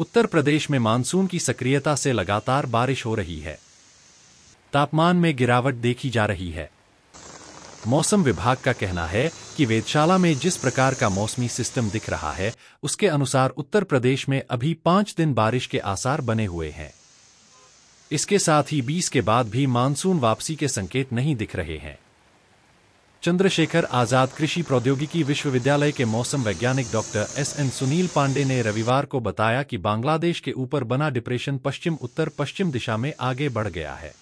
उत्तर प्रदेश में मानसून की सक्रियता से लगातार बारिश हो रही है तापमान में गिरावट देखी जा रही है मौसम विभाग का कहना है कि वेदशाला में जिस प्रकार का मौसमी सिस्टम दिख रहा है उसके अनुसार उत्तर प्रदेश में अभी पांच दिन बारिश के आसार बने हुए हैं इसके साथ ही 20 के बाद भी मानसून वापसी के संकेत नहीं दिख रहे हैं चंद्रशेखर आजाद कृषि प्रौद्योगिकी विश्वविद्यालय के मौसम वैज्ञानिक doctor S N Sunil Pandey ने रविवार को बताया कि बांग्लादेश के ऊपर बना डिप्रेशन पश्चिम उत्तर पश्चिम दिशा में आगे बढ़ गया है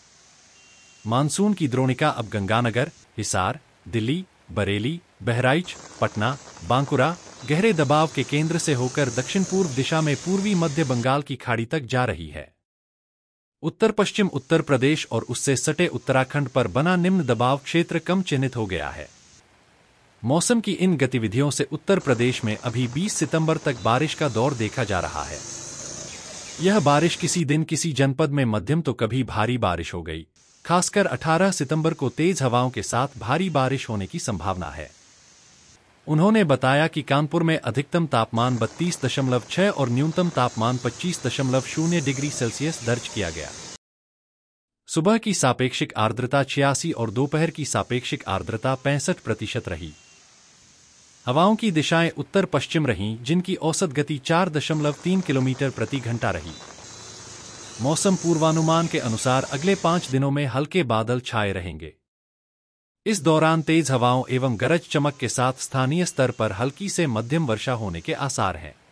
मानसून की द्रोणिका अब गंगानगर हिसार दिल्ली बरेली बहराइच पटना बांकुरा गहरे दबाव के केंद्र से होकर दक्षिण पूर्व दिशा में पूर्वी मध्य बंगाल की खाड़ी तक जा रही है उत्तर पश्चिम उत्तर प्रदेश और उससे सटे उत्तराखंड पर बना निम्न दबाव क्षेत्र कम चिन्हित हो गया है मौसम की इन गतिविधियों से उत्तर प्रदेश में अभी 20 सितंबर तक बारिश का दौर देखा जा रहा है यह बारिश किसी दिन किसी जनपद में मध्यम तो कभी भारी बारिश हो गई खासकर 18 सितंबर को तेज हवाओं के साथ भारी बारिश होने की संभावना है उन्होंने बताया कि कानपुर में अधिकतम तापमान बत्तीस दशमलव और न्यूनतम तापमान पच्चीस दशमलव शून्य डिग्री सेल्सियस दर्ज किया गया सुबह की सापेक्षिक आर्द्रता छियासी और दोपहर की सापेक्षिक आर्द्रता पैंसठ प्रतिशत रही हवाओं की दिशाएं उत्तर पश्चिम रहीं जिनकी औसत गति चार दशमलव तीन किलोमीटर प्रति घंटा रही मौसम पूर्वानुमान के अनुसार अगले पांच दिनों में हल्के बादल छाए रहेंगे इस दौरान तेज हवाओं एवं गरज चमक के साथ स्थानीय स्तर पर हल्की से मध्यम वर्षा होने के आसार हैं